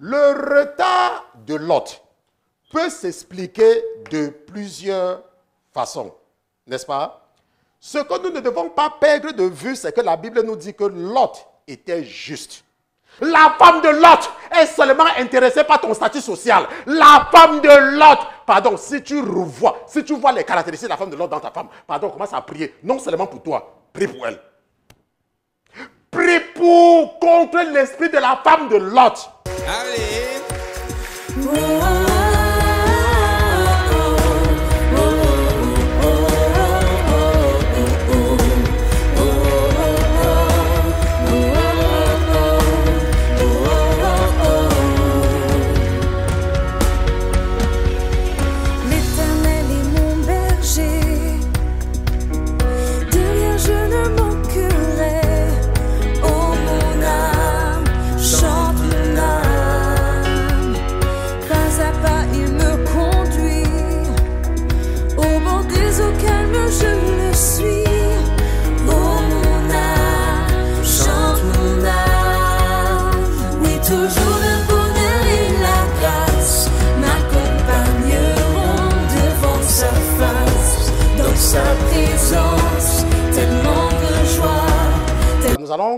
Le retard de Lot peut s'expliquer de plusieurs façons, n'est-ce pas Ce que nous ne devons pas perdre de vue, c'est que la Bible nous dit que Lot était juste. La femme de Lot est seulement intéressée par ton statut social. La femme de Lot, pardon, si tu revois, si tu vois les caractéristiques de la femme de Lot dans ta femme, pardon, commence à prier, non seulement pour toi, prie pour elle. Prie pour contre l'esprit de la femme de Lot. Allez. Wow.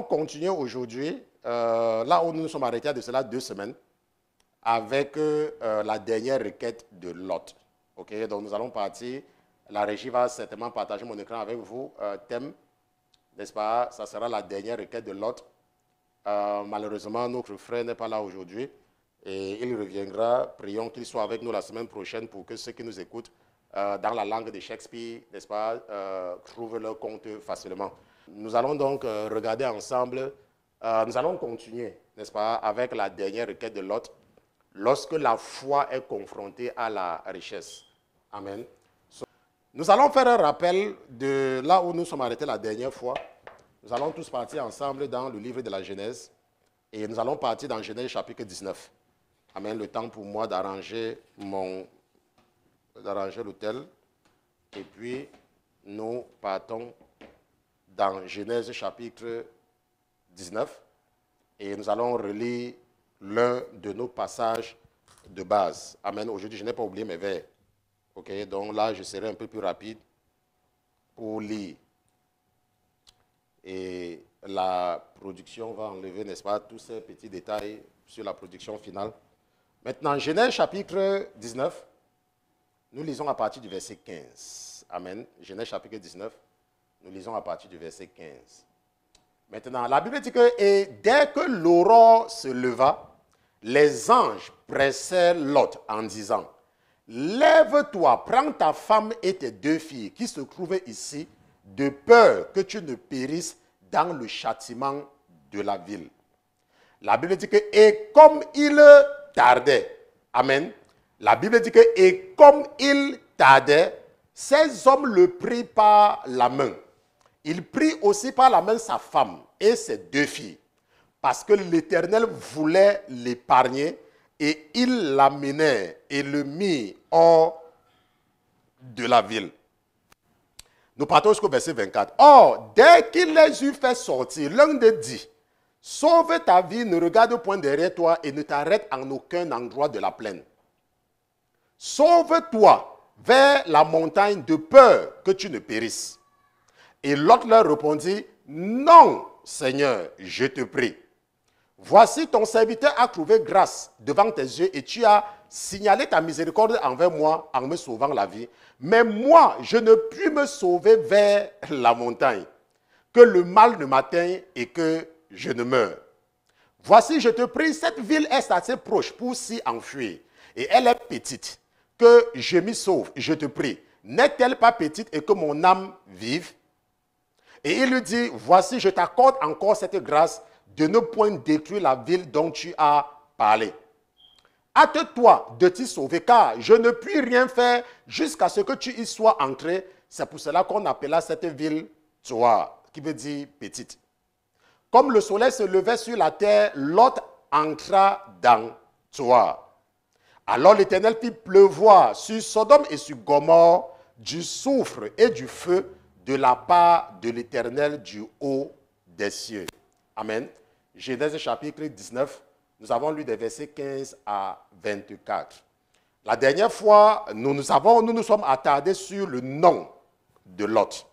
continuer aujourd'hui, euh, là où nous nous sommes arrêtés de cela deux semaines, avec euh, la dernière requête de Lot. Ok, Donc nous allons partir, la régie va certainement partager mon écran avec vous, euh, thème, n'est-ce pas Ça sera la dernière requête de Lot. malheureusement, notre frère n'est pas là aujourd'hui et il reviendra. Prions qu'il soit avec nous la semaine prochaine pour que ceux qui nous écoutent dans la langue de Shakespeare, n'est-ce pas, trouvent leur compte facilement. Nous allons donc euh, regarder ensemble, euh, nous allons continuer, n'est-ce pas, avec la dernière requête de l'autre, lorsque la foi est confrontée à la richesse. Amen. Nous allons faire un rappel de là où nous sommes arrêtés la dernière fois. Nous allons tous partir ensemble dans le livre de la Genèse et nous allons partir dans Genèse chapitre 19. Amen. Le temps pour moi d'arranger mon d'arranger l'hôtel et puis nous partons dans Genèse chapitre 19 et nous allons relire l'un de nos passages de base. Amen. Aujourd'hui, je n'ai pas oublié mes vers. OK, donc là, je serai un peu plus rapide pour lire. Et la production va enlever, n'est-ce pas, tous ces petits détails sur la production finale. Maintenant, Genèse chapitre 19, nous lisons à partir du verset 15. Amen. Genèse chapitre 19, nous lisons à partir du verset 15. Maintenant, la Bible dit que et dès que l'aurore se leva, les anges pressèrent Lot en disant, Lève-toi, prends ta femme et tes deux filles qui se trouvaient ici, de peur que tu ne périsses dans le châtiment de la ville. La Bible dit que, et comme il tardait, Amen, la Bible dit que, et comme il tardait, ces hommes le prirent par la main il prit aussi par la main sa femme et ses deux filles, parce que l'Éternel voulait l'épargner, et il l'amenait et le mit hors de la ville. Nous partons jusqu'au verset 24. Or, dès qu'il les eut fait sortir, l'un d'eux dit, Sauve ta vie, ne regarde point derrière toi et ne t'arrête en aucun endroit de la plaine. Sauve-toi vers la montagne de peur que tu ne périsses. Et l'autre leur répondit, non, Seigneur, je te prie. Voici ton serviteur a trouvé grâce devant tes yeux et tu as signalé ta miséricorde envers moi en me sauvant la vie. Mais moi, je ne puis me sauver vers la montagne, que le mal ne m'atteigne et que je ne meure. Voici, je te prie, cette ville est assez proche pour s'y enfuir. Et elle est petite. Que je m'y sauve, je te prie. N'est-elle pas petite et que mon âme vive et il lui dit, voici, je t'accorde encore cette grâce de ne point détruire la ville dont tu as parlé. Hâte-toi de t'y sauver, car je ne puis rien faire jusqu'à ce que tu y sois entré. C'est pour cela qu'on appela cette ville Toa, qui veut dire petite. Comme le soleil se levait sur la terre, Lot entra dans Toa. Alors l'Éternel fit pleuvoir sur Sodome et sur Gomorre du soufre et du feu de la part de l'Éternel du haut des cieux. Amen. Genèse chapitre 19, nous avons lu des versets 15 à 24. La dernière fois, nous nous, sommes attardés sur le nom de l'autre.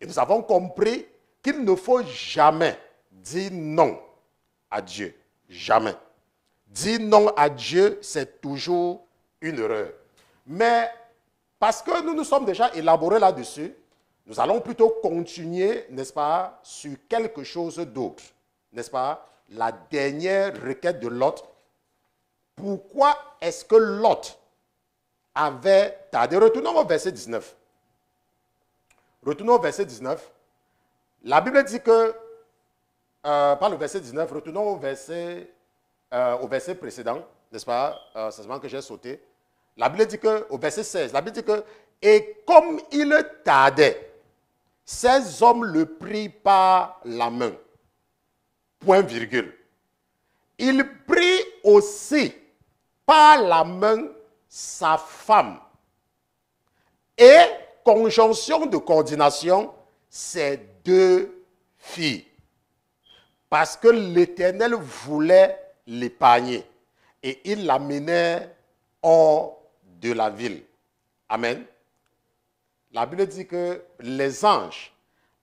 Et nous avons compris qu'il ne faut jamais dire non à Dieu. Jamais. Dire non à Dieu, c'est toujours une erreur. Mais parce que nous nous sommes déjà élaborés là-dessus, nous allons plutôt continuer, n'est-ce pas, sur quelque chose d'autre, n'est-ce pas La dernière requête de Lot. Pourquoi est-ce que Lot avait tardé Retournons au verset 19. Retournons au verset 19. La Bible dit que, euh, par le verset 19, retournons au verset, euh, au verset précédent, n'est-ce pas euh, C'est ce que j'ai sauté. La Bible dit que, au verset 16, la Bible dit que, et comme il tardait, ces hommes le prirent par la main. Point virgule. Il prit aussi par la main sa femme. Et, conjonction de coordination, ses deux filles. Parce que l'Éternel voulait l'épargner. Et il l'amenait hors de la ville. Amen. La Bible dit que les anges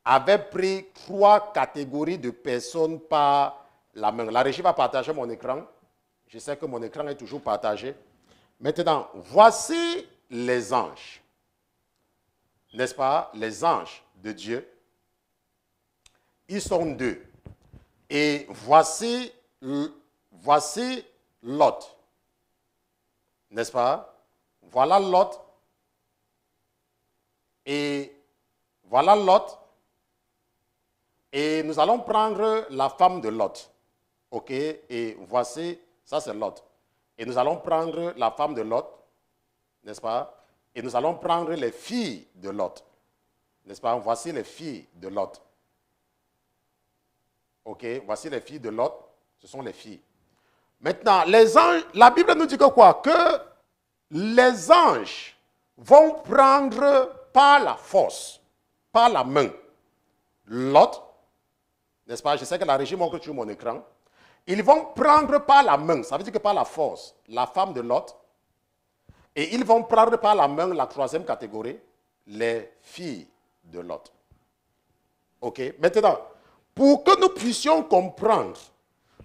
avaient pris trois catégories de personnes par la main. La régie va partager mon écran. Je sais que mon écran est toujours partagé. Maintenant, voici les anges. N'est-ce pas Les anges de Dieu. Ils sont deux. Et voici, voici Lot. N'est-ce pas Voilà Lot et voilà Lot. Et nous allons prendre la femme de Lot. OK Et voici, ça c'est Lot. Et nous allons prendre la femme de Lot, n'est-ce pas Et nous allons prendre les filles de Lot. N'est-ce pas Voici les filles de Lot. OK Voici les filles de Lot. Ce sont les filles. Maintenant, les anges, la Bible nous dit que quoi Que les anges vont prendre par la force, par la main, l'autre, n'est-ce pas, je sais que la régie montre sur mon écran, ils vont prendre par la main, ça veut dire que par la force, la femme de l'autre, et ils vont prendre par la main la troisième catégorie, les filles de l'autre. OK Maintenant, pour que nous puissions comprendre,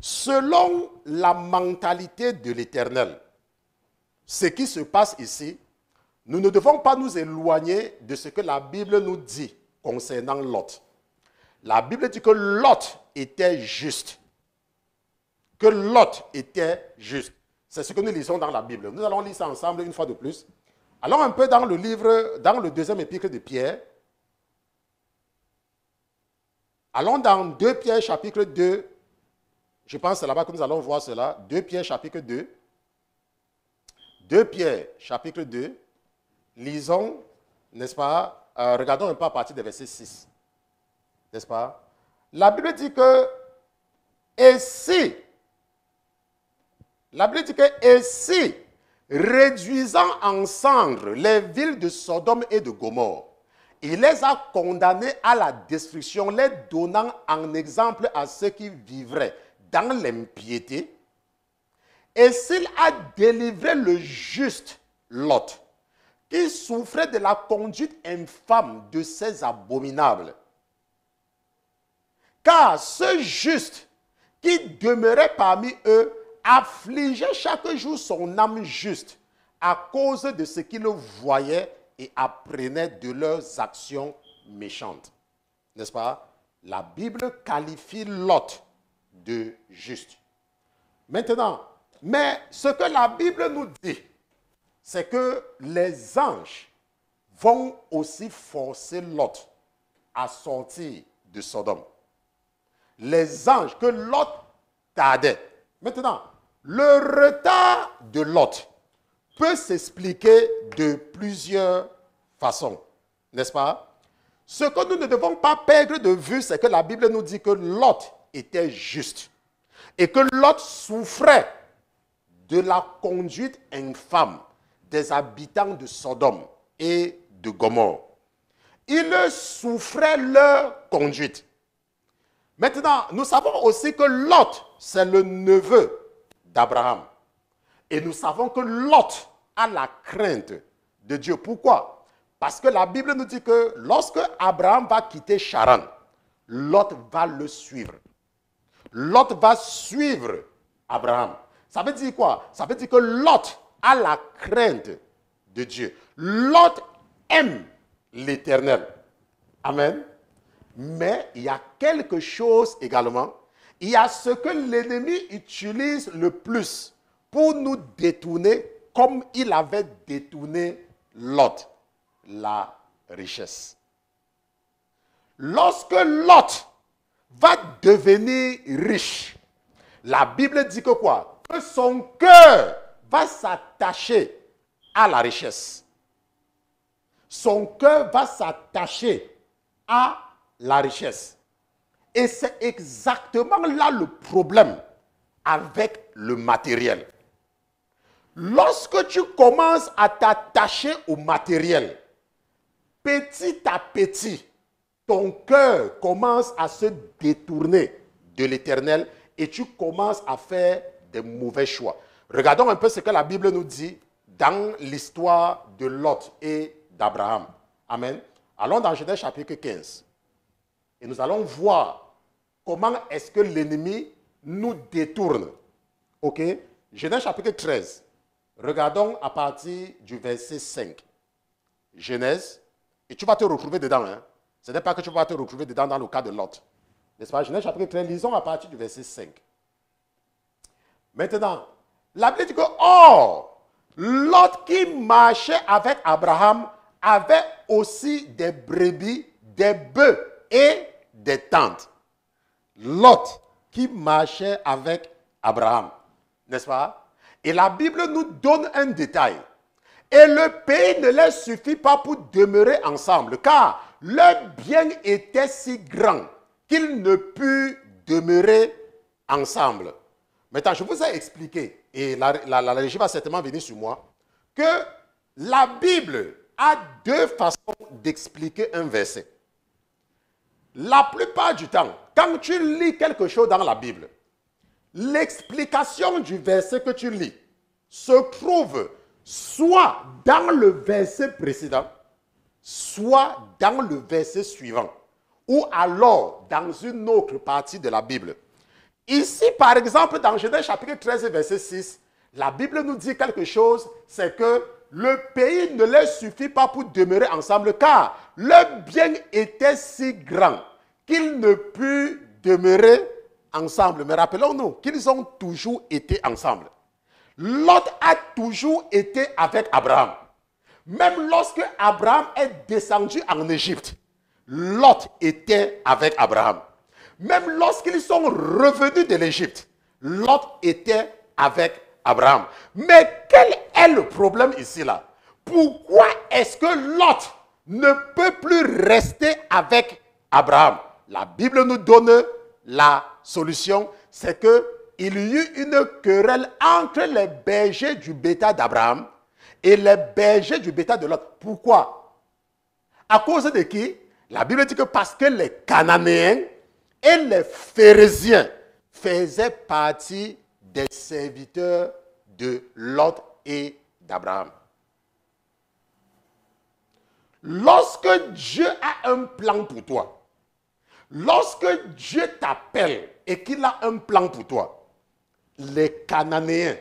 selon la mentalité de l'Éternel, ce qui se passe ici nous ne devons pas nous éloigner de ce que la Bible nous dit concernant Lot. La Bible dit que Lot était juste. Que Lot était juste. C'est ce que nous lisons dans la Bible. Nous allons lire ça ensemble une fois de plus. Allons un peu dans le livre, dans le deuxième épître de Pierre. Allons dans 2 Pierre chapitre 2. Je pense que c'est là-bas que nous allons voir cela. 2 Pierre chapitre 2. 2 Pierre chapitre 2. Lisons, n'est-ce pas, euh, regardons un peu à partir du verset 6. N'est-ce pas La Bible dit que, et si, la Bible dit que, et si, réduisant en cendres les villes de Sodome et de Gomorre, il les a condamnés à la destruction, les donnant en exemple à ceux qui vivraient dans l'impiété. Et s'il a délivré le juste Lot, il souffrait de la conduite infâme de ces abominables. Car ce juste qui demeurait parmi eux affligeait chaque jour son âme juste à cause de ce qu'il voyait et apprenait de leurs actions méchantes. N'est-ce pas La Bible qualifie Lot de juste. Maintenant, mais ce que la Bible nous dit, c'est que les anges vont aussi forcer Lot à sortir de Sodome. Les anges que Lot tardait. Maintenant, le retard de Lot peut s'expliquer de plusieurs façons, n'est-ce pas Ce que nous ne devons pas perdre de vue, c'est que la Bible nous dit que Lot était juste et que Lot souffrait de la conduite infâme des habitants de Sodome et de Gomorre. Ils souffraient leur conduite. Maintenant, nous savons aussi que Lot, c'est le neveu d'Abraham. Et nous savons que Lot a la crainte de Dieu. Pourquoi Parce que la Bible nous dit que lorsque Abraham va quitter Charan, Lot va le suivre. Lot va suivre Abraham. Ça veut dire quoi Ça veut dire que Lot à la crainte de Dieu. L'autre aime l'éternel. Amen. Mais il y a quelque chose également. Il y a ce que l'ennemi utilise le plus pour nous détourner comme il avait détourné Lot, la richesse. Lorsque Lot va devenir riche, la Bible dit que quoi Que son cœur s'attacher à la richesse. Son cœur va s'attacher à la richesse. Et c'est exactement là le problème avec le matériel. Lorsque tu commences à t'attacher au matériel, petit à petit, ton cœur commence à se détourner de l'éternel et tu commences à faire des mauvais choix. Regardons un peu ce que la Bible nous dit dans l'histoire de Lot et d'Abraham. Amen. Allons dans Genèse chapitre 15. Et nous allons voir comment est-ce que l'ennemi nous détourne. OK Genèse chapitre 13. Regardons à partir du verset 5. Genèse, et tu vas te retrouver dedans. Hein. Ce n'est pas que tu vas te retrouver dedans dans le cas de Lot. N'est-ce pas Genèse chapitre 13, lisons à partir du verset 5. Maintenant, la Bible dit que, or, Lot qui marchait avec Abraham avait aussi des brebis, des bœufs et des tentes. Lot qui marchait avec Abraham, n'est-ce pas Et la Bible nous donne un détail. Et le pays ne leur suffit pas pour demeurer ensemble, car leur bien était si grand qu'ils ne purent demeurer ensemble. Maintenant, je vous ai expliqué et la, la, régie va certainement venir sur moi, que la Bible a deux façons d'expliquer un verset. La plupart du temps, quand tu lis quelque chose dans la Bible, l'explication du verset que tu lis se trouve soit dans le verset précédent, soit dans le verset suivant, ou alors dans une autre partie de la Bible. Ici, par exemple, dans Genèse chapitre 13, verset 6, la Bible nous dit quelque chose, c'est que le pays ne leur suffit pas pour demeurer ensemble, car le bien était si grand qu'ils ne purent demeurer ensemble. Mais rappelons-nous qu'ils ont toujours été ensemble. Lot a toujours été avec Abraham. Même lorsque Abraham est descendu en Égypte, Lot était avec Abraham. Même lorsqu'ils sont revenus de l'Égypte, Lot était avec Abraham. Mais quel est le problème ici là Pourquoi est-ce que Lot ne peut plus rester avec Abraham La Bible nous donne la solution, c'est que il y eut une querelle entre les bergers du bêta d'Abraham et les bergers du bêta de Lot. Pourquoi À cause de qui La Bible dit que parce que les Cananéens et les phérésiens faisaient partie des serviteurs de Lot et d'Abraham. Lorsque Dieu a un plan pour toi, lorsque Dieu t'appelle et qu'il a un plan pour toi, les Cananéens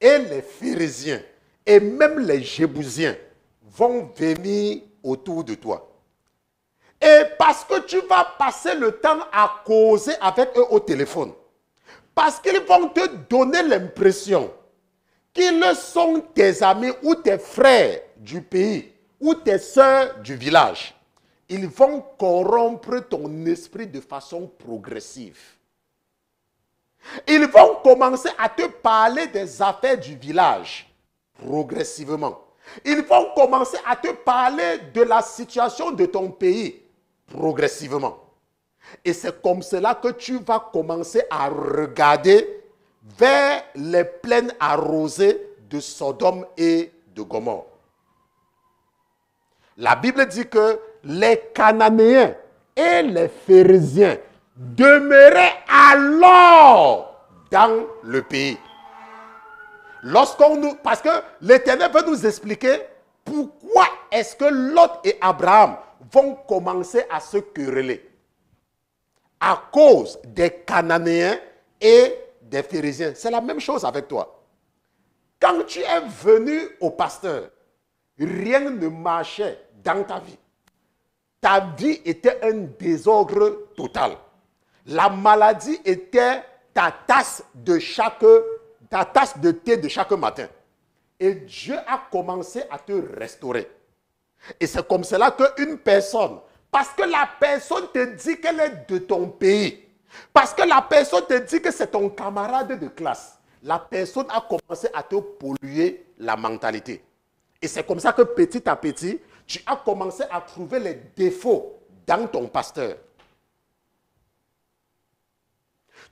et les Phérésiens et même les jébousiens vont venir autour de toi. Et parce que tu vas passer le temps à causer avec eux au téléphone. Parce qu'ils vont te donner l'impression qu'ils sont tes amis ou tes frères du pays ou tes soeurs du village. Ils vont corrompre ton esprit de façon progressive. Ils vont commencer à te parler des affaires du village progressivement. Ils vont commencer à te parler de la situation de ton pays progressivement. Et c'est comme cela que tu vas commencer à regarder vers les plaines arrosées de Sodome et de Gomorre. La Bible dit que les Cananéens et les Phérésiens demeuraient alors dans le pays. Lorsqu'on nous, parce que l'Éternel veut nous expliquer pourquoi est-ce que Lot et Abraham vont commencer à se quereller à cause des Cananéens et des Phérisiens. C'est la même chose avec toi. Quand tu es venu au pasteur, rien ne marchait dans ta vie. Ta vie était un désordre total. La maladie était ta tasse de chaque ta tasse de thé de chaque matin. Et Dieu a commencé à te restaurer. Et c'est comme cela qu'une personne, parce que la personne te dit qu'elle est de ton pays, parce que la personne te dit que c'est ton camarade de classe, la personne a commencé à te polluer la mentalité. Et c'est comme ça que petit à petit, tu as commencé à trouver les défauts dans ton pasteur.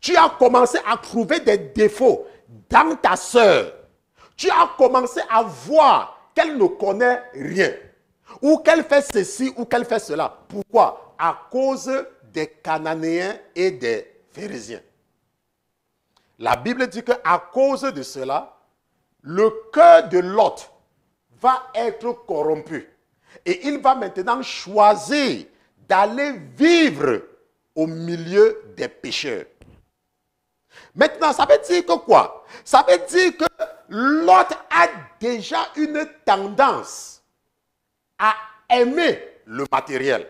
Tu as commencé à trouver des défauts dans ta sœur. Tu as commencé à voir qu'elle ne connaît rien ou qu'elle fait ceci, ou qu'elle fait cela. Pourquoi À cause des Cananéens et des Phérésiens. La Bible dit qu'à cause de cela, le cœur de Lot va être corrompu. Et il va maintenant choisir d'aller vivre au milieu des pécheurs. Maintenant, ça veut dire que quoi Ça veut dire que Lot a déjà une tendance à aimer le matériel.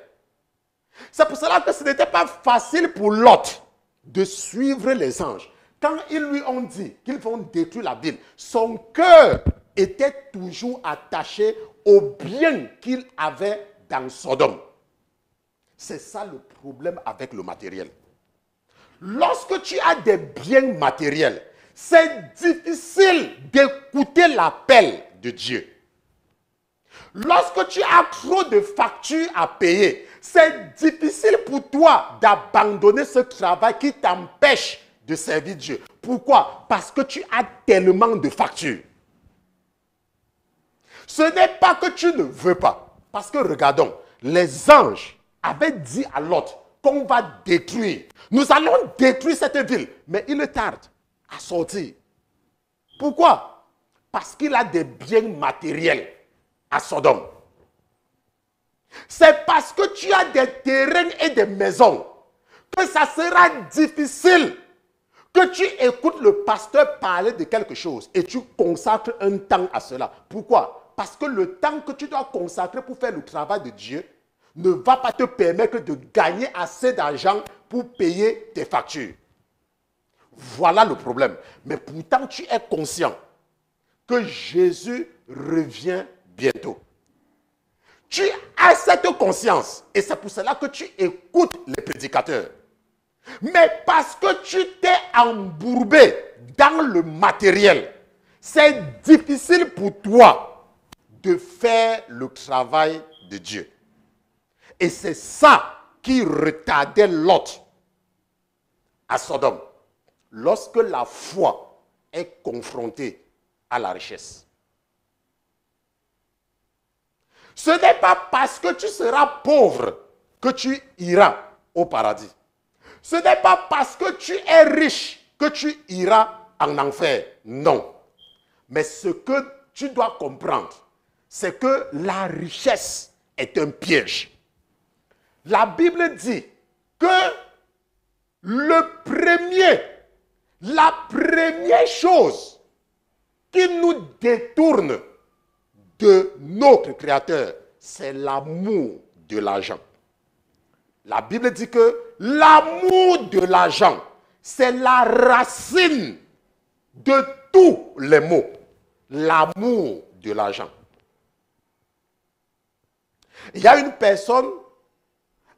C'est pour cela que ce n'était pas facile pour Lot de suivre les anges. Quand ils lui ont dit qu'ils vont détruire la ville, son cœur était toujours attaché aux biens qu'il avait dans Sodome. C'est ça le problème avec le matériel. Lorsque tu as des biens matériels, c'est difficile d'écouter l'appel de Dieu. Lorsque tu as trop de factures à payer, c'est difficile pour toi d'abandonner ce travail qui t'empêche de servir Dieu. Pourquoi Parce que tu as tellement de factures. Ce n'est pas que tu ne veux pas. Parce que regardons, les anges avaient dit à l'autre qu'on va détruire. Nous allons détruire cette ville. Mais il tarde à sortir. Pourquoi Parce qu'il a des biens matériels à Sodome. C'est parce que tu as des terrains et des maisons que ça sera difficile que tu écoutes le pasteur parler de quelque chose et tu consacres un temps à cela. Pourquoi Parce que le temps que tu dois consacrer pour faire le travail de Dieu ne va pas te permettre de gagner assez d'argent pour payer tes factures. Voilà le problème. Mais pourtant, tu es conscient que Jésus revient bientôt. Tu as cette conscience et c'est pour cela que tu écoutes les prédicateurs. Mais parce que tu t'es embourbé dans le matériel, c'est difficile pour toi de faire le travail de Dieu. Et c'est ça qui retardait l'autre à Sodome. Lorsque la foi est confrontée à la richesse. Ce n'est pas parce que tu seras pauvre que tu iras au paradis. Ce n'est pas parce que tu es riche que tu iras en enfer. Non. Mais ce que tu dois comprendre, c'est que la richesse est un piège. La Bible dit que le premier, la première chose qui nous détourne de notre Créateur, c'est l'amour de l'argent. La Bible dit que l'amour de l'argent, c'est la racine de tous les maux. L'amour de l'argent. Il y a une personne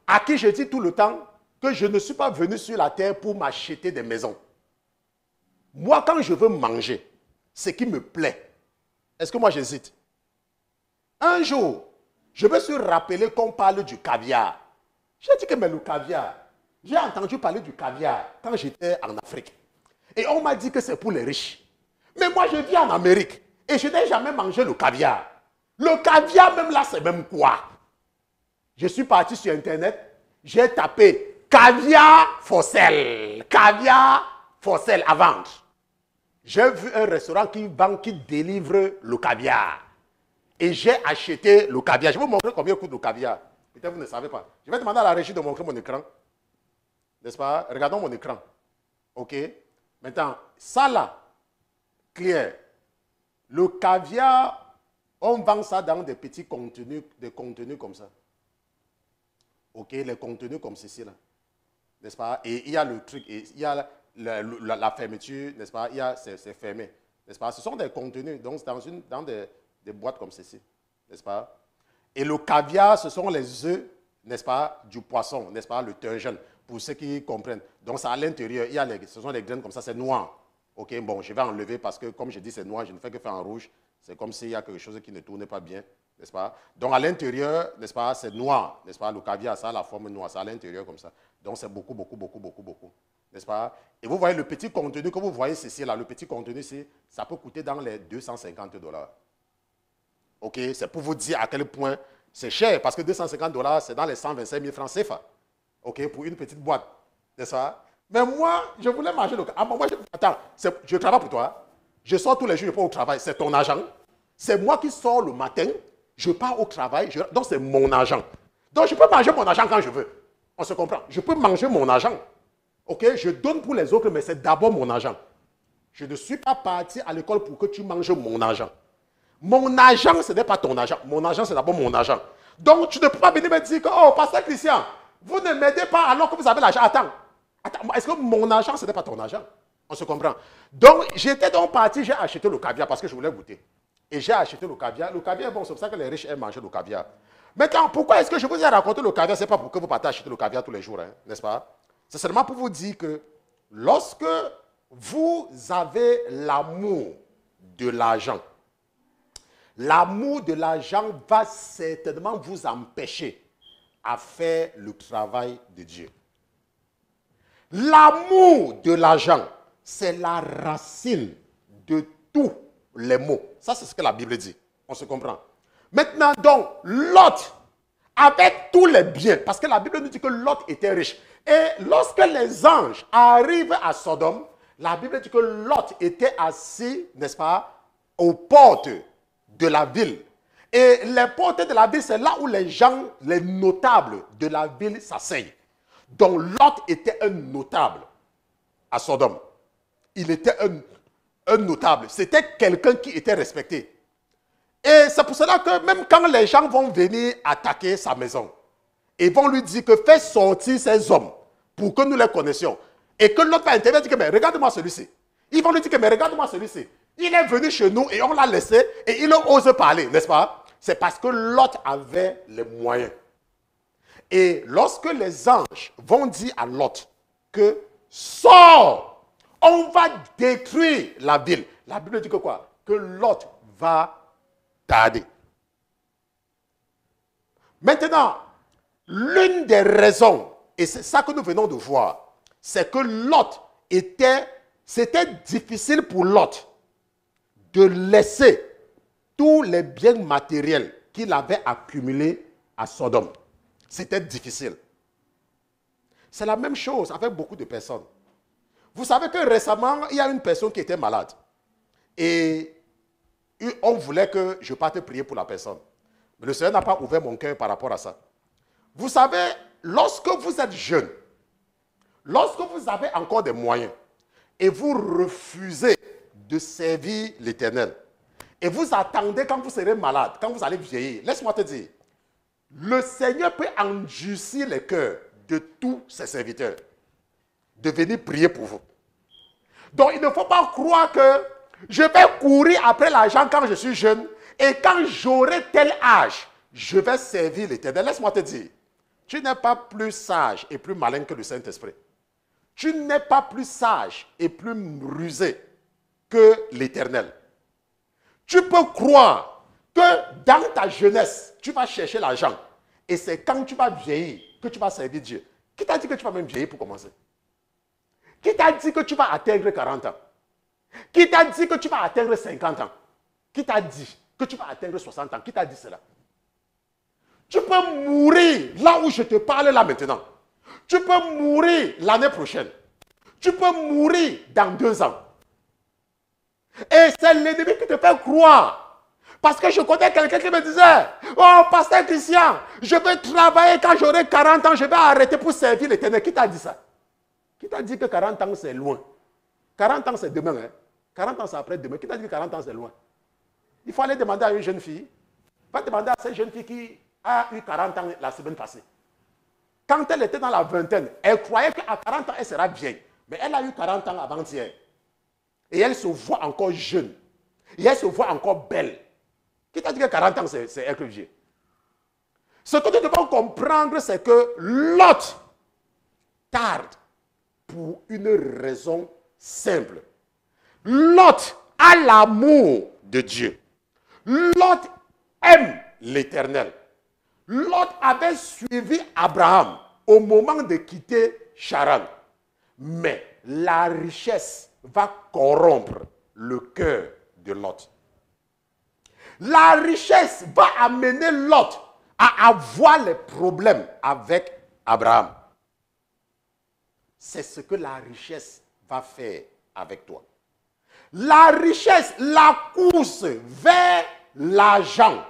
à qui je dis tout le temps que je ne suis pas venu sur la terre pour m'acheter des maisons. Moi, quand je veux manger, ce qui me plaît, est-ce que moi j'hésite un jour, je me suis rappelé qu'on parle du caviar. J'ai dit que mais le caviar, j'ai entendu parler du caviar quand j'étais en Afrique. Et on m'a dit que c'est pour les riches. Mais moi, je vis en Amérique et je n'ai jamais mangé le caviar. Le caviar, même là, c'est même quoi Je suis parti sur Internet, j'ai tapé caviar Fossel. caviar Fossel à vendre. J'ai vu un restaurant qui vend, qui délivre le caviar. Et j'ai acheté le caviar. Je vais vous montrer combien coûte le caviar. Peut-être vous ne savez pas. Je vais demander à la régie de montrer mon écran. N'est-ce pas Regardons mon écran. OK Maintenant, ça là, clair. Le caviar, on vend ça dans des petits contenus, des contenus comme ça. OK Les contenus comme ceci là. N'est-ce pas Et il y a le truc, il y a la, fermeture, n'est-ce pas Il y a, c'est fermé. N'est-ce pas Ce sont des contenus, donc dans, une, dans des des boîtes comme ceci, n'est-ce pas Et le caviar, ce sont les œufs, n'est-ce pas, du poisson, n'est-ce pas, le turgeon, pour ceux qui comprennent. Donc, ça à l'intérieur, il y a ce sont des graines comme ça, c'est noir. Ok, bon, je vais enlever parce que, comme je dis, c'est noir, je ne fais que faire en rouge. C'est comme s'il y a quelque chose qui ne tourne pas bien, n'est-ce pas Donc, à l'intérieur, n'est-ce pas, c'est noir, n'est-ce pas Le caviar, ça la forme noire, c'est à l'intérieur comme ça. Donc, c'est beaucoup, beaucoup, beaucoup, beaucoup, beaucoup, n'est-ce pas Et vous voyez le petit contenu que vous voyez, ici, là, le petit contenu ici, ça peut coûter dans les 250 dollars. OK, c'est pour vous dire à quel point c'est cher, parce que 250 dollars, c'est dans les 125 000 francs CFA. OK, pour une petite boîte. c'est Mais moi, je voulais manger le ah, je... Attends, je travaille pour toi. Je sors tous les jours, je pars au travail. C'est ton agent. C'est moi qui sors le matin. Je pars au travail. Donc, c'est mon argent. Donc, je peux manger mon argent quand je veux. On se comprend. Je peux manger mon argent. OK, je donne pour les autres, mais c'est d'abord mon argent. Je ne suis pas parti à l'école pour que tu manges mon argent. Mon agent, ce n'est pas ton agent. Mon agent, c'est d'abord mon agent. Donc, tu ne peux pas venir me dire que, oh, pasteur Christian, vous ne m'aidez pas alors que vous avez l'argent. » Attends, attends est-ce que mon agent, ce n'est pas ton agent On se comprend. Donc, j'étais donc parti, j'ai acheté le caviar parce que je voulais goûter. Et j'ai acheté le caviar. Le caviar, bon, c'est pour ça que les riches aiment manger le caviar. Maintenant, pourquoi est-ce que je vous ai raconté le caviar Ce n'est pas pour que vous partez acheter le caviar tous les jours, hein, n'est-ce pas C'est seulement pour vous dire que lorsque vous avez l'amour de l'argent, L'amour de l'argent va certainement vous empêcher à faire le travail de Dieu. L'amour de l'argent, c'est la racine de tous les maux. Ça, c'est ce que la Bible dit. On se comprend. Maintenant, donc, Lot avec tous les biens, parce que la Bible nous dit que Lot était riche. Et lorsque les anges arrivent à Sodome, la Bible dit que Lot était assis, n'est-ce pas, aux portes de la ville. Et les portes de la ville, c'est là où les gens, les notables de la ville s'asseyent. Donc Lot était un notable à Sodome. Il était un, un notable. C'était quelqu'un qui était respecté. Et c'est pour cela que même quand les gens vont venir attaquer sa maison, et vont lui dire que fais sortir ces hommes pour que nous les connaissions. Et que l'autre va intervenir, dire que mais regarde-moi celui-ci. Ils vont lui dire que mais regarde-moi celui-ci. Il est venu chez nous et on l'a laissé et il ose parler, n'est-ce pas C'est parce que Lot avait les moyens. Et lorsque les anges vont dire à Lot que sort, on va détruire la ville. La Bible dit que quoi Que Lot va tarder. Maintenant, l'une des raisons, et c'est ça que nous venons de voir, c'est que Lot était, c'était difficile pour Lot de laisser tous les biens matériels qu'il avait accumulés à Sodome. C'était difficile. C'est la même chose avec beaucoup de personnes. Vous savez que récemment, il y a une personne qui était malade. Et on voulait que je parte prier pour la personne. Mais le Seigneur n'a pas ouvert mon cœur par rapport à ça. Vous savez, lorsque vous êtes jeune, lorsque vous avez encore des moyens, et vous refusez de servir l'Éternel. Et vous attendez quand vous serez malade, quand vous allez vieillir. Laisse-moi te dire, le Seigneur peut endurcir les cœurs de tous ses serviteurs de venir prier pour vous. Donc il ne faut pas croire que je vais courir après l'argent quand je suis jeune et quand j'aurai tel âge, je vais servir l'Éternel. Laisse-moi te dire, tu n'es pas plus sage et plus malin que le Saint-Esprit. Tu n'es pas plus sage et plus rusé que l'éternel. Tu peux croire que dans ta jeunesse, tu vas chercher l'argent. Et c'est quand tu vas vieillir que tu vas servir Dieu. Qui t'a dit que tu vas même vieillir pour commencer Qui t'a dit que tu vas atteindre 40 ans Qui t'a dit que tu vas atteindre 50 ans Qui t'a dit que tu vas atteindre 60 ans Qui t'a dit cela Tu peux mourir là où je te parle là maintenant. Tu peux mourir l'année prochaine. Tu peux mourir dans deux ans. Et c'est l'ennemi qui te fait croire. Parce que je connais quelqu'un qui me disait, oh pasteur Christian, je vais travailler quand j'aurai 40 ans, je vais arrêter pour servir l'éternel. Qui t'a dit ça Qui t'a dit que 40 ans c'est loin 40 ans c'est demain, hein? 40 ans c'est après demain. Qui t'a dit que 40 ans c'est loin Il faut aller demander à une jeune fille. Va demander à cette jeune fille qui a eu 40 ans la semaine passée. Quand elle était dans la vingtaine, elle croyait qu'à 40 ans, elle sera vieille. Mais elle a eu 40 ans avant-hier. Et elle se voit encore jeune. Et elle se voit encore belle. Qui t'a dit que 40 ans, c'est être Ce que nous devons comprendre, c'est que Lot tarde pour une raison simple. Lot a l'amour de Dieu. L'autre aime l'éternel. L'autre avait suivi Abraham au moment de quitter Charan. Mais la richesse va corrompre le cœur de Lot. La richesse va amener Lot à avoir les problèmes avec Abraham. C'est ce que la richesse va faire avec toi. La richesse, la course vers l'argent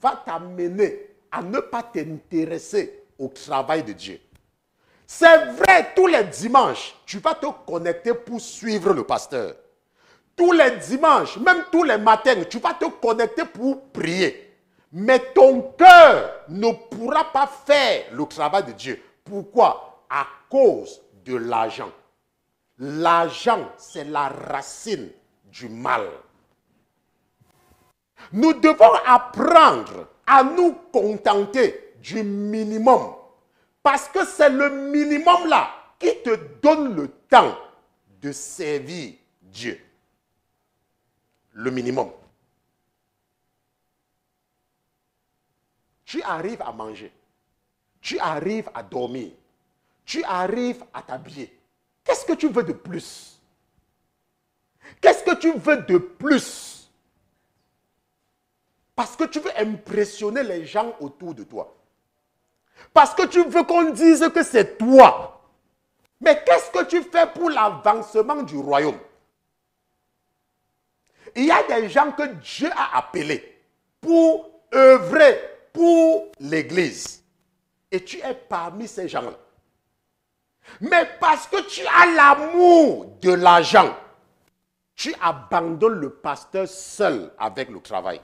va t'amener à ne pas t'intéresser au travail de Dieu. C'est vrai, tous les dimanches, tu vas te connecter pour suivre le pasteur. Tous les dimanches, même tous les matins, tu vas te connecter pour prier. Mais ton cœur ne pourra pas faire le travail de Dieu. Pourquoi À cause de l'argent. L'argent, c'est la racine du mal. Nous devons apprendre à nous contenter du minimum parce que c'est le minimum là qui te donne le temps de servir Dieu. Le minimum. Tu arrives à manger. Tu arrives à dormir. Tu arrives à t'habiller. Qu'est-ce que tu veux de plus Qu'est-ce que tu veux de plus Parce que tu veux impressionner les gens autour de toi. Parce que tu veux qu'on dise que c'est toi. Mais qu'est-ce que tu fais pour l'avancement du royaume Il y a des gens que Dieu a appelés pour œuvrer pour l'Église. Et tu es parmi ces gens-là. Mais parce que tu as l'amour de l'argent, tu abandonnes le pasteur seul avec le travail.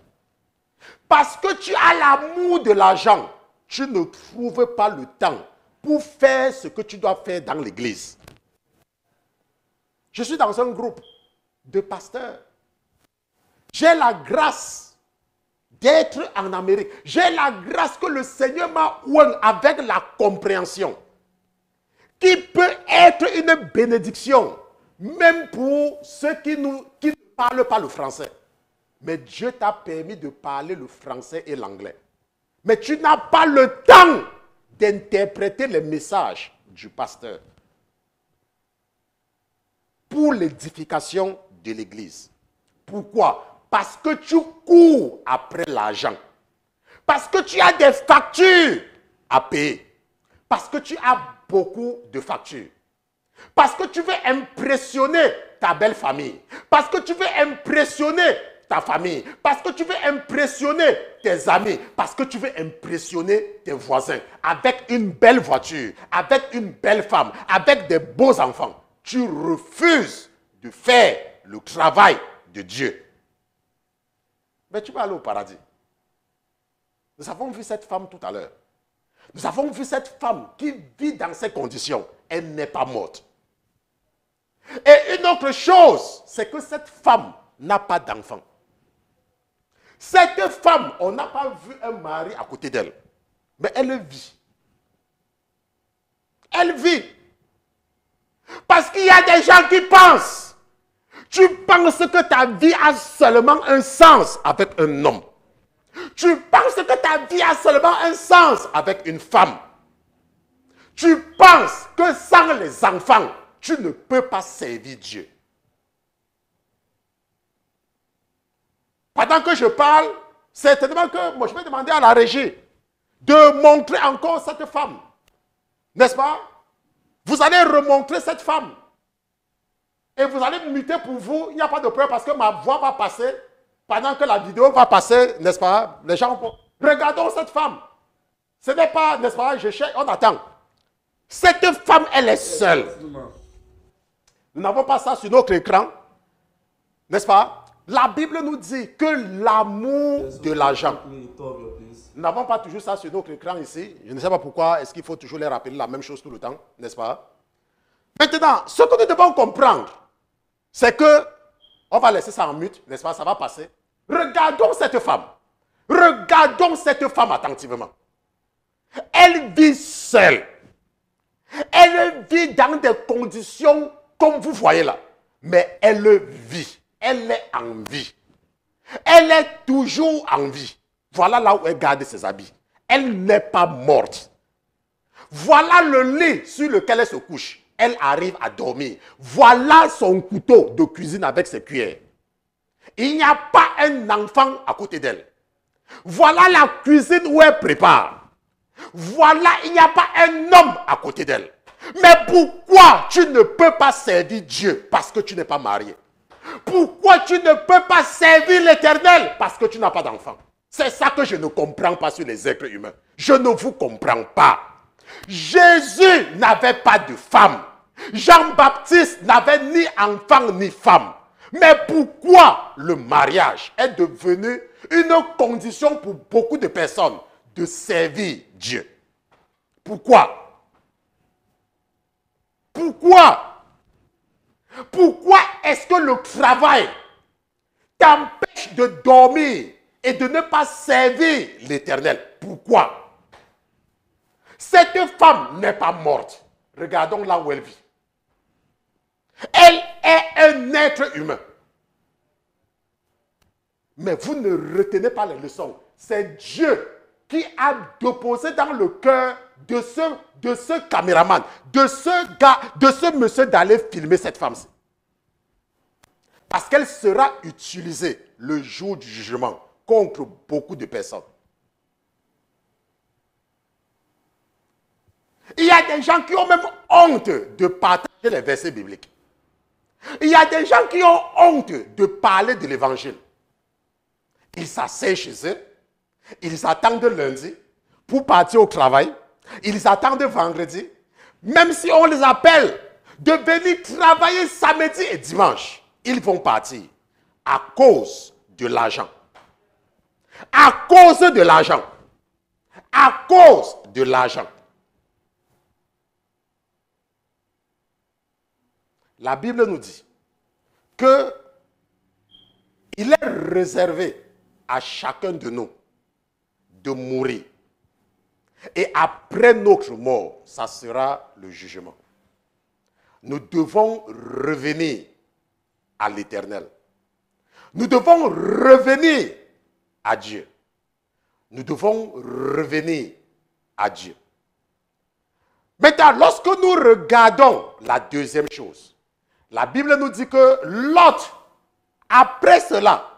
Parce que tu as l'amour de l'argent, tu ne trouves pas le temps pour faire ce que tu dois faire dans l'église. Je suis dans un groupe de pasteurs. J'ai la grâce d'être en Amérique. J'ai la grâce que le Seigneur m'a ouvert avec la compréhension qui peut être une bénédiction, même pour ceux qui, qui ne parlent pas le français. Mais Dieu t'a permis de parler le français et l'anglais. Mais tu n'as pas le temps d'interpréter les messages du pasteur pour l'édification de l'Église. Pourquoi Parce que tu cours après l'argent. Parce que tu as des factures à payer. Parce que tu as beaucoup de factures. Parce que tu veux impressionner ta belle famille. Parce que tu veux impressionner ta famille, parce que tu veux impressionner tes amis, parce que tu veux impressionner tes voisins, avec une belle voiture, avec une belle femme, avec des beaux enfants. Tu refuses de faire le travail de Dieu. Mais tu vas aller au paradis. Nous avons vu cette femme tout à l'heure. Nous avons vu cette femme qui vit dans ces conditions. Elle n'est pas morte. Et une autre chose, c'est que cette femme n'a pas d'enfant. Cette femme, on n'a pas vu un mari à côté d'elle. Mais elle vit. Elle vit. Parce qu'il y a des gens qui pensent. Tu penses que ta vie a seulement un sens avec un homme. Tu penses que ta vie a seulement un sens avec une femme. Tu penses que sans les enfants, tu ne peux pas servir Dieu. Pendant que je parle, c'est tellement que moi, je vais demander à la régie de montrer encore cette femme. N'est-ce pas Vous allez remontrer cette femme. Et vous allez muter pour vous. Il n'y a pas de peur parce que ma voix va passer pendant que la vidéo va passer, n'est-ce pas Les gens vont... Regardons cette femme. Ce n'est pas, n'est-ce pas Je cherche, on attend. Cette femme, elle est seule. Nous n'avons pas ça sur notre écran. N'est-ce pas la Bible nous dit que l'amour de l'argent. Nous n'avons pas toujours ça sur notre écran ici. Je ne sais pas pourquoi est-ce qu'il faut toujours les rappeler la même chose tout le temps, n'est-ce pas Maintenant, ce que nous devons comprendre, c'est que, on va laisser ça en mute, n'est-ce pas Ça va passer. Regardons cette femme. Regardons cette femme attentivement. Elle vit seule. Elle vit dans des conditions comme vous voyez là. Mais elle vit elle est en vie. Elle est toujours en vie. Voilà là où elle garde ses habits. Elle n'est pas morte. Voilà le lit sur lequel elle se couche. Elle arrive à dormir. Voilà son couteau de cuisine avec ses cuillères. Il n'y a pas un enfant à côté d'elle. Voilà la cuisine où elle prépare. Voilà, il n'y a pas un homme à côté d'elle. Mais pourquoi tu ne peux pas servir Dieu Parce que tu n'es pas marié. Pourquoi tu ne peux pas servir l'éternel Parce que tu n'as pas d'enfant. C'est ça que je ne comprends pas sur les êtres humains. Je ne vous comprends pas. Jésus n'avait pas de femme. Jean-Baptiste n'avait ni enfant ni femme. Mais pourquoi le mariage est devenu une condition pour beaucoup de personnes de servir Dieu Pourquoi Pourquoi pourquoi est-ce que le travail t'empêche de dormir et de ne pas servir l'Éternel Pourquoi Cette femme n'est pas morte. Regardons là où elle vit. Elle est un être humain. Mais vous ne retenez pas les leçons. C'est Dieu qui a déposé dans le cœur de ce, de ce caméraman, de ce gars, de ce monsieur d'aller filmer cette femme Parce qu'elle sera utilisée le jour du jugement contre beaucoup de personnes. Il y a des gens qui ont même honte de partager les versets bibliques. Il y a des gens qui ont honte de parler de l'évangile. Ils s'asseyent chez eux, ils attendent lundi pour partir au travail, ils attendent vendredi, même si on les appelle de venir travailler samedi et dimanche, ils vont partir à cause de l'argent. À cause de l'argent. À cause de l'argent. La Bible nous dit que il est réservé à chacun de nous de mourir et après notre mort, ça sera le jugement. Nous devons revenir à l'éternel. Nous devons revenir à Dieu. Nous devons revenir à Dieu. Maintenant, lorsque nous regardons la deuxième chose, la Bible nous dit que l'autre, après cela,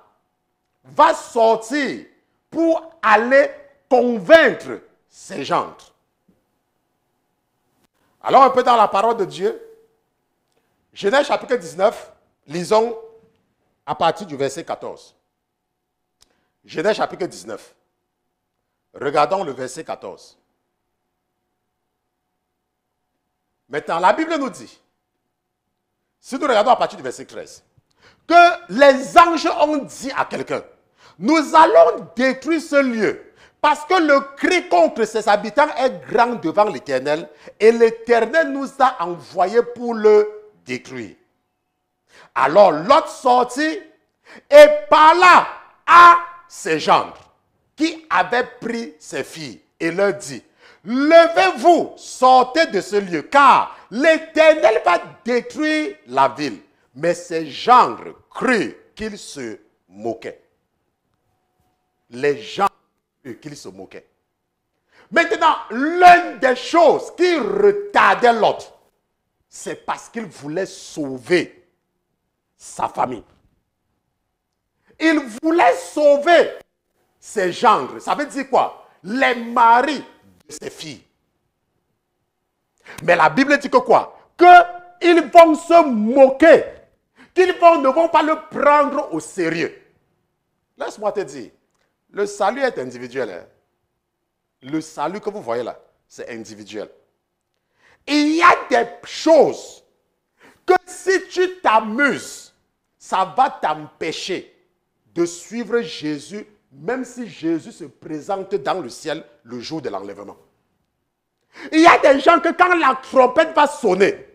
va sortir pour aller convaincre s'engendre. Alors un peu dans la parole de Dieu. Genèse chapitre 19, lisons à partir du verset 14. Genèse chapitre 19. Regardons le verset 14. Maintenant, la Bible nous dit, si nous regardons à partir du verset 13, que les anges ont dit à quelqu'un, nous allons détruire ce lieu parce que le cri contre ses habitants est grand devant l'Éternel et l'Éternel nous a envoyés pour le détruire. Alors l'autre sortit et parla à ses gendres qui avaient pris ses filles et leur dit, Levez-vous, sortez de ce lieu, car l'Éternel va détruire la ville. Mais ses gendres crurent qu'il se moquait. Les gens qu'il se moquait. Maintenant, l'une des choses qui retardait l'autre, c'est parce qu'il voulait sauver sa famille. Il voulait sauver ses gendres. Ça veut dire quoi Les maris de ses filles. Mais la Bible dit que quoi Qu'ils vont se moquer. Qu'ils vont, ne vont pas le prendre au sérieux. Laisse-moi te dire. Le salut est individuel. Hein. Le salut que vous voyez là, c'est individuel. Il y a des choses que si tu t'amuses, ça va t'empêcher de suivre Jésus, même si Jésus se présente dans le ciel le jour de l'enlèvement. Il y a des gens que quand la trompette va sonner,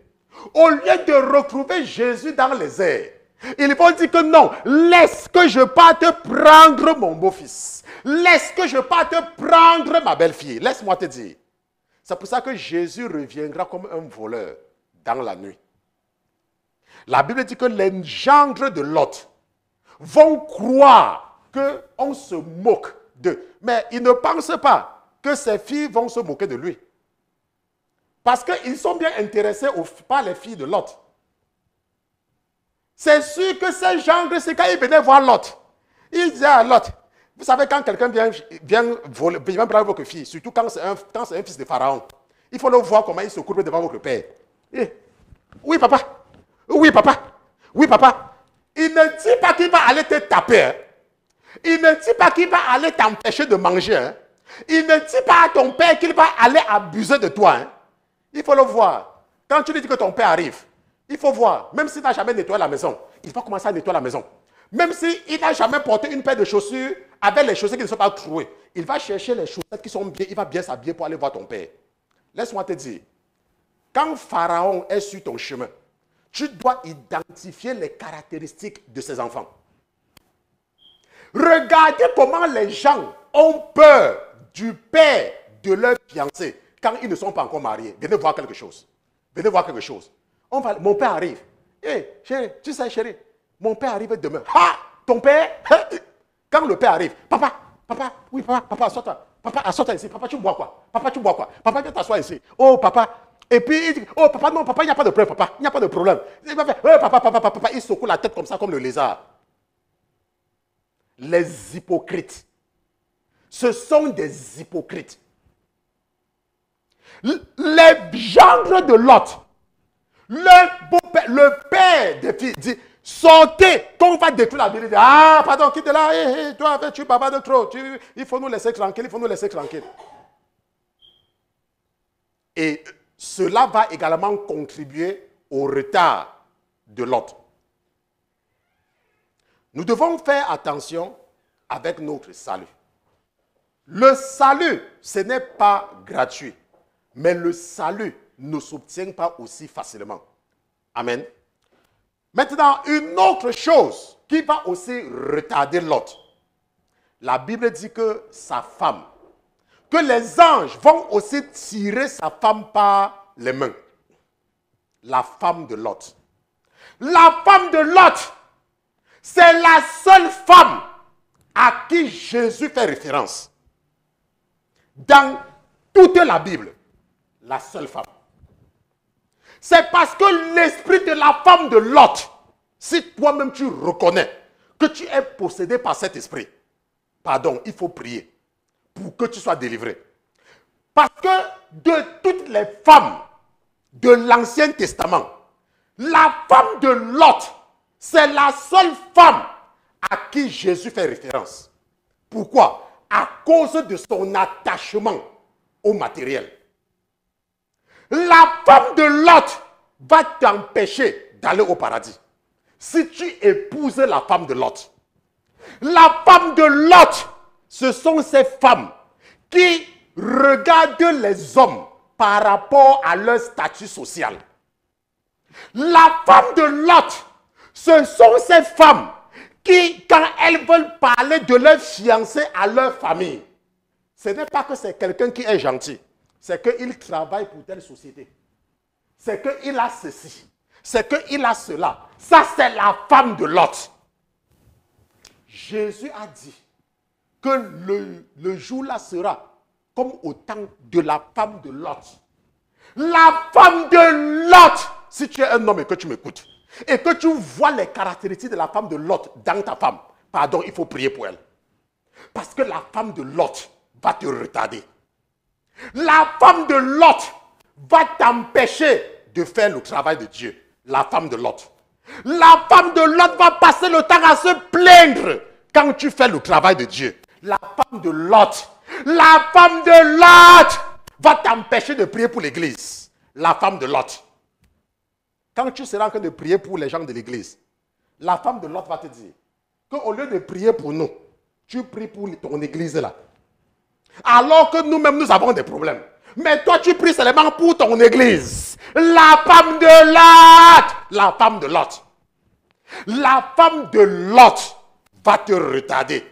au lieu de retrouver Jésus dans les airs, ils vont dire que non, laisse que je parte prendre mon beau-fils. Laisse que je parte prendre ma belle-fille. Laisse-moi te dire. C'est pour ça que Jésus reviendra comme un voleur dans la nuit. La Bible dit que les gendres de Lot vont croire qu'on se moque d'eux. Mais ils ne pensent pas que ses filles vont se moquer de lui. Parce qu'ils sont bien intéressés par les filles de Lot. C'est sûr que ces gens, c'est quand ils venaient voir l'autre. Il disait à l'autre, vous savez, quand quelqu'un vient, vient, prendre votre fille, surtout quand c'est un, fils de Pharaon, il faut le voir comment il se coupe devant votre père. Eh, oui, papa. Oui, papa. Oui, papa. Il ne dit pas qu'il va aller te taper. Hein. Il ne dit pas qu'il va aller t'empêcher de manger. Hein. Il ne dit pas à ton père qu'il va aller abuser de toi. Hein. Il faut le voir. Quand tu lui dis que ton père arrive, il faut voir, même s'il n'a jamais nettoyé la maison, il va commencer à nettoyer la maison. Même s'il n'a jamais porté une paire de chaussures avec les chaussettes qui ne sont pas trouées, il va chercher les chaussettes qui sont bien, il va bien s'habiller pour aller voir ton père. Laisse-moi te dire, quand Pharaon est sur ton chemin, tu dois identifier les caractéristiques de ses enfants. Regardez comment les gens ont peur du père de leur fiancé quand ils ne sont pas encore mariés. Venez voir quelque chose. Venez voir quelque chose mon père arrive. Eh, chérie, tu sais, chérie, mon père arrive demain. Ah, ton père hein? Quand le père arrive, papa, papa, oui, papa, papa, assois-toi. Papa, assois-toi ici. Papa, tu bois quoi Papa, tu bois quoi Papa, viens t'asseoir ici. Oh, papa. Et puis, il dit, oh, papa, non, papa, il n'y a pas de problème, papa. Il n'y a pas de problème. Il va faire, oh, papa, papa, papa, papa. Il secoue la tête comme ça, comme le lézard. Les hypocrites. Ce sont des hypocrites. Les gendres de Lot le père le père des filles dit, sortez, qu'on va détruire la vérité. Ah, pardon, quitte là, eh, eh, Tu hey, toi pas tu de trop, il faut nous laisser tranquille, il faut nous laisser tranquille. Et cela va également contribuer au retard de l'autre. Nous devons faire attention avec notre salut. Le salut, ce n'est pas gratuit, mais le salut ne s'obtient pas aussi facilement. Amen. Maintenant, une autre chose qui va aussi retarder l'autre. La Bible dit que sa femme, que les anges vont aussi tirer sa femme par les mains. La femme de Lot. La femme de Lot, c'est la seule femme à qui Jésus fait référence. Dans toute la Bible, la seule femme. C'est parce que l'esprit de la femme de Lot, si toi-même tu reconnais que tu es possédé par cet esprit, pardon, il faut prier pour que tu sois délivré. Parce que de toutes les femmes de l'Ancien Testament, la femme de Lot, c'est la seule femme à qui Jésus fait référence. Pourquoi À cause de son attachement au matériel. La femme de Lot va t'empêcher d'aller au paradis. Si tu épouses la femme de Lot, la femme de Lot, ce sont ces femmes qui regardent les hommes par rapport à leur statut social. La femme de Lot, ce sont ces femmes qui, quand elles veulent parler de leur fiancé à leur famille, ce n'est pas que c'est quelqu'un qui est gentil c'est qu'il travaille pour telle société. C'est qu'il a ceci. C'est qu'il a cela. Ça, c'est la femme de Lot. Jésus a dit que le, jour là sera comme au temps de la femme de Lot. La femme de Lot, si tu es un homme et que tu m'écoutes, et que tu vois les caractéristiques de la femme de Lot dans ta femme, pardon, il faut prier pour elle. Parce que la femme de Lot va te retarder. La femme de Lot va t'empêcher de faire le travail de Dieu. La femme de Lot. La femme de Lot va passer le temps à se plaindre quand tu fais le travail de Dieu. La femme de Lot. La femme de Lot va t'empêcher de prier pour l'église. La femme de Lot. Quand tu seras en train de prier pour les gens de l'église, la femme de Lot va te dire qu'au lieu de prier pour nous, tu pries pour ton église là. Alors que nous-mêmes, nous avons des problèmes. Mais toi, tu pries seulement pour ton église. La femme de Lot. La femme de Lot. La femme de Lot va te retarder.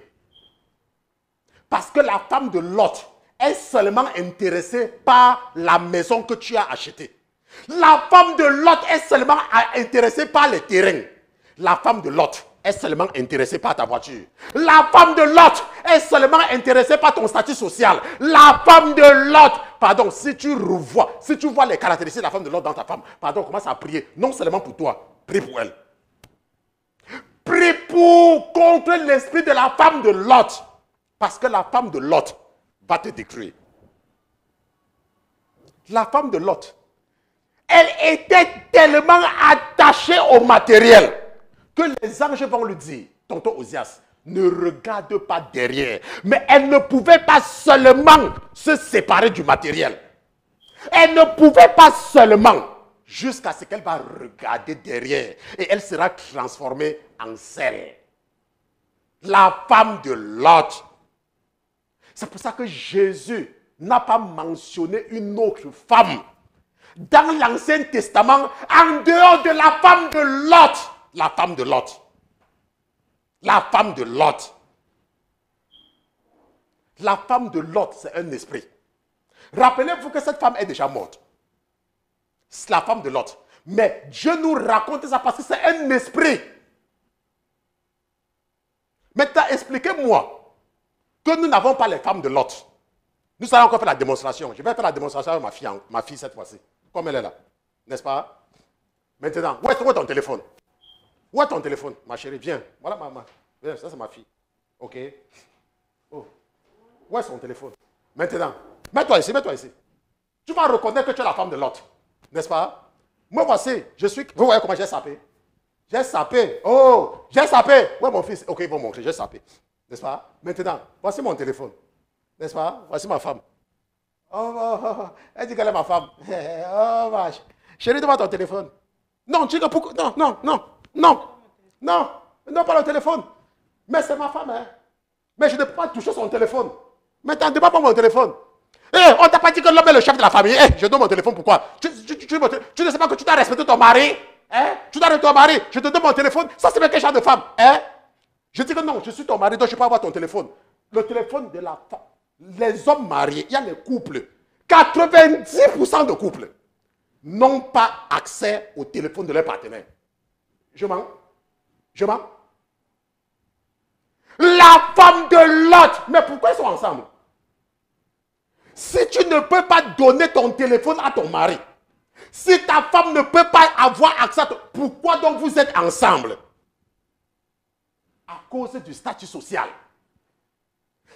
Parce que la femme de Lot est seulement intéressée par la maison que tu as achetée. La femme de Lot est seulement intéressée par les terrains. La femme de Lot est seulement intéressée par ta voiture. La femme de l'autre est seulement intéressée par ton statut social. La femme de l'autre, pardon, si tu revois, si tu vois les caractéristiques de la femme de l'autre dans ta femme, pardon, commence à prier, non seulement pour toi, prie pour elle. Prie pour contre l'esprit de la femme de l'autre. Parce que la femme de l'autre va te détruire. La femme de l'autre, elle était tellement attachée au matériel que les anges vont lui dire, tonton Osias, ne regarde pas derrière. Mais elle ne pouvait pas seulement se séparer du matériel. Elle ne pouvait pas seulement jusqu'à ce qu'elle va regarder derrière et elle sera transformée en selle. la femme de Lot. C'est pour ça que Jésus n'a pas mentionné une autre femme dans l'Ancien Testament en dehors de la femme de Lot la femme de Lot. La femme de Lot. La femme de Lot, c'est un esprit. Rappelez-vous que cette femme est déjà morte. C'est la femme de Lot. Mais Dieu nous raconte ça parce que c'est un esprit. Maintenant, expliquez-moi que nous n'avons pas les femmes de Lot. Nous allons encore faire la démonstration. Je vais faire la démonstration avec ma fille, ma fille cette fois-ci. Comme elle est là. N'est-ce pas Maintenant, où est ton téléphone où est ton téléphone Ma chérie, viens. Voilà maman. Viens, ça c'est ma fille. Ok. Oh. Où est son téléphone Maintenant, mets-toi ici, mets-toi ici. Tu vas reconnaître que tu es la femme de l'autre. N'est-ce pas Moi voici, je suis... Vous voyez comment j'ai sapé J'ai sapé. Oh, j'ai sapé. Où est mon fils Ok, ils vont montrer, j'ai sapé. N'est-ce pas Maintenant, voici mon téléphone. N'est-ce pas Voici ma femme. Oh, oh, oh, oh. elle dit qu'elle est ma femme. oh, vache. Chérie, demande ton téléphone. Non, tu dis pas. Non, non, non. Non, non, non, pas le téléphone. Mais c'est ma femme, hein. Mais je ne peux pas toucher son téléphone. Mais t'en n'as pas mon téléphone. Eh, on t'a pas dit que l'homme est le chef de la famille. Eh, je donne mon téléphone, pourquoi tu, tu, ne sais pas que tu dois respecter ton mari Hein Tu dois respecter ton mari. Je te donne mon téléphone. Ça, c'est quel genre de femme Hein Je dis que non, je suis ton mari, donc je ne peux pas avoir ton téléphone. Le téléphone de la femme. Les hommes mariés, il y a les couples. 90% de couples n'ont pas accès au téléphone de leur partenaire. Je mens. Je mens. La femme de Lot, Mais pourquoi ils sont ensemble Si tu ne peux pas donner ton téléphone à ton mari, si ta femme ne peut pas avoir accès, à ton... pourquoi donc vous êtes ensemble À cause du statut social.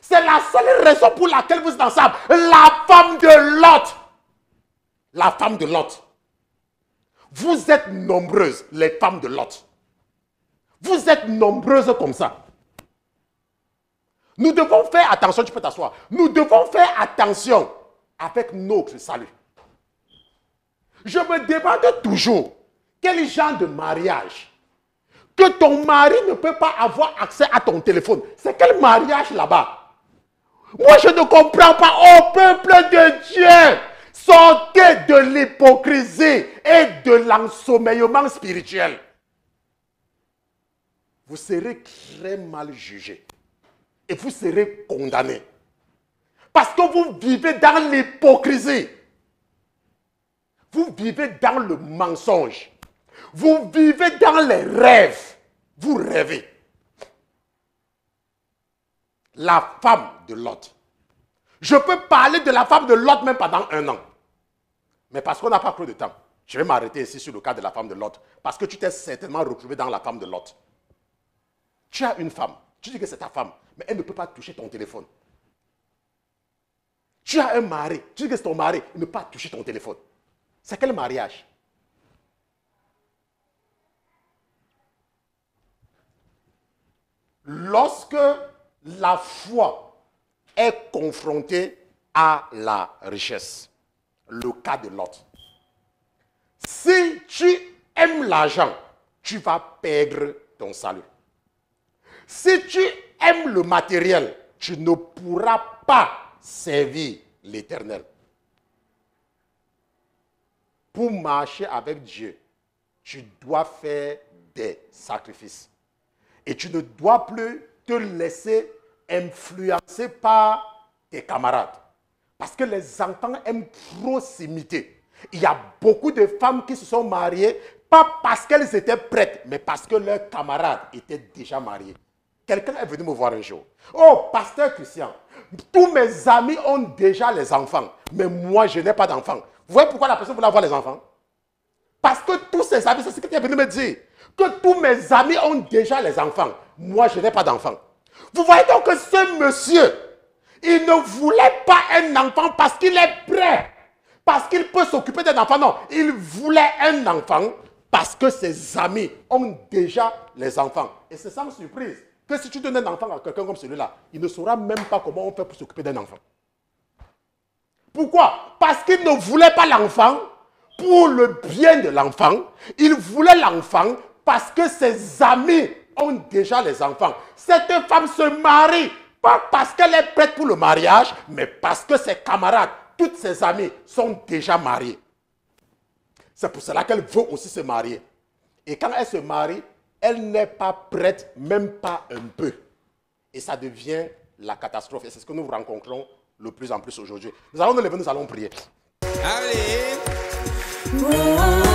C'est la seule raison pour laquelle vous êtes ensemble. La femme de l'autre. La femme de l'autre. Vous êtes nombreuses, les femmes de Lot. Vous êtes nombreuses comme ça. Nous devons faire attention, tu peux t'asseoir. Nous devons faire attention avec notre salut. Je me demande toujours quel genre de mariage que ton mari ne peut pas avoir accès à ton téléphone. C'est quel mariage là-bas Moi, je ne comprends pas. Au oh, peuple de Dieu, Sortez de l'hypocrisie et de l'ensommeillement spirituel. Vous serez très mal jugé et vous serez condamné. Parce que vous vivez dans l'hypocrisie. Vous vivez dans le mensonge. Vous vivez dans les rêves. Vous rêvez. La femme de Lot. Je peux parler de la femme de Lot même pendant un an. Mais parce qu'on n'a pas trop de temps, je vais m'arrêter ici sur le cas de la femme de Lot. Parce que tu t'es certainement retrouvé dans la femme de Lot. Tu as une femme, tu dis que c'est ta femme, mais elle ne peut pas toucher ton téléphone. Tu as un mari, tu dis que c'est ton mari, il ne peut pas toucher ton téléphone. C'est quel mariage Lorsque la foi est confrontée à la richesse le cas de l'autre. Si tu aimes l'argent, tu vas perdre ton salut. Si tu aimes le matériel, tu ne pourras pas servir l'éternel. Pour marcher avec Dieu, tu dois faire des sacrifices. Et tu ne dois plus te laisser influencer par tes camarades. Parce que les enfants aiment proximité. Il y a beaucoup de femmes qui se sont mariées, pas parce qu'elles étaient prêtes, mais parce que leurs camarades étaient déjà mariés. Quelqu'un est venu me voir un jour. Oh, pasteur Christian, tous mes amis ont déjà les enfants, mais moi, je n'ai pas d'enfants. Vous voyez pourquoi la personne voulait avoir les enfants Parce que tous ses amis, c'est ce qu'il est venu me dire, que tous mes amis ont déjà les enfants. Moi, je n'ai pas d'enfants. Vous voyez donc que ce monsieur, il ne voulait pas un enfant parce qu'il est prêt, parce qu'il peut s'occuper d'un enfant. Non, il voulait un enfant parce que ses amis ont déjà les enfants. Et c'est sans surprise que si tu donnes un enfant à quelqu'un comme celui-là, il ne saura même pas comment on fait pour s'occuper d'un enfant. Pourquoi Parce qu'il ne voulait pas l'enfant pour le bien de l'enfant. Il voulait l'enfant parce que ses amis ont déjà les enfants. Cette femme se marie pas parce qu'elle est prête pour le mariage, mais parce que ses camarades, toutes ses amies sont déjà mariées. C'est pour cela qu'elle veut aussi se marier. Et quand elle se marie, elle n'est pas prête, même pas un peu. Et ça devient la catastrophe. Et c'est ce que nous rencontrons le plus en plus aujourd'hui. Nous allons nous lever, nous allons prier. Allez. Mmh.